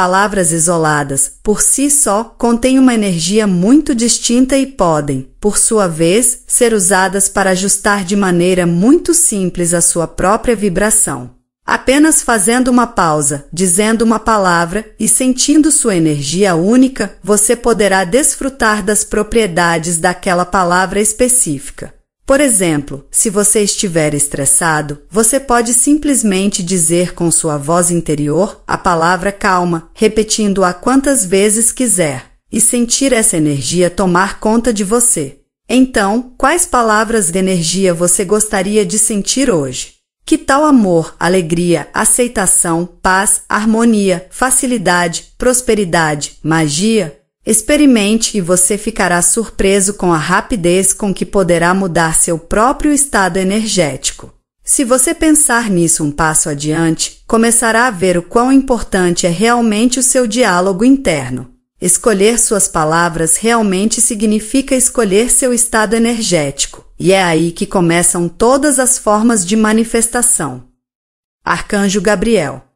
palavras isoladas, por si só, contêm uma energia muito distinta e podem, por sua vez, ser usadas para ajustar de maneira muito simples a sua própria vibração. Apenas fazendo uma pausa, dizendo uma palavra e sentindo sua energia única, você poderá desfrutar das propriedades daquela palavra específica. Por exemplo, se você estiver estressado, você pode simplesmente dizer com sua voz interior a palavra calma, repetindo-a quantas vezes quiser, e sentir essa energia tomar conta de você. Então, quais palavras de energia você gostaria de sentir hoje? Que tal amor, alegria, aceitação, paz, harmonia, facilidade, prosperidade, magia, Experimente e você ficará surpreso com a rapidez com que poderá mudar seu próprio estado energético. Se você pensar nisso um passo adiante, começará a ver o quão importante é realmente o seu diálogo interno. Escolher suas palavras realmente significa escolher seu estado energético, e é aí que começam todas as formas de manifestação. Arcanjo Gabriel